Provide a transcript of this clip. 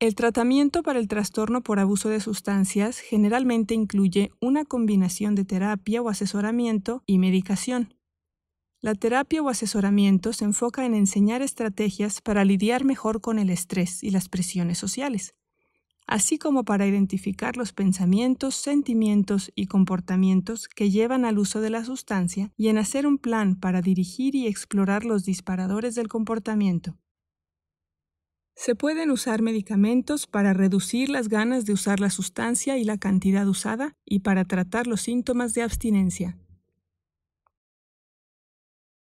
El tratamiento para el trastorno por abuso de sustancias generalmente incluye una combinación de terapia o asesoramiento y medicación. La terapia o asesoramiento se enfoca en enseñar estrategias para lidiar mejor con el estrés y las presiones sociales, así como para identificar los pensamientos, sentimientos y comportamientos que llevan al uso de la sustancia y en hacer un plan para dirigir y explorar los disparadores del comportamiento. Se pueden usar medicamentos para reducir las ganas de usar la sustancia y la cantidad usada y para tratar los síntomas de abstinencia.